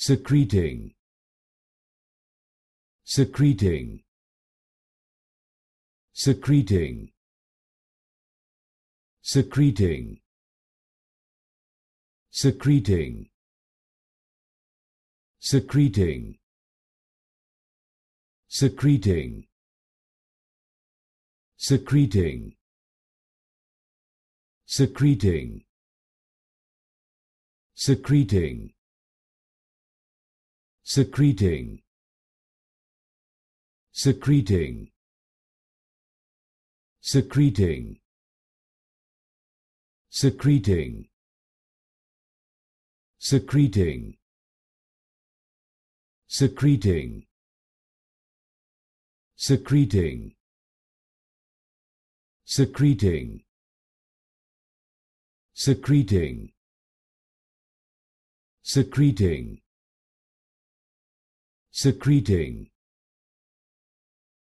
secreting secreting secreting secreting secreting secreting secreting secreting secreting secreting secreting secreting secreting secreting secreting secreting secreting secreting secreting secreting secreting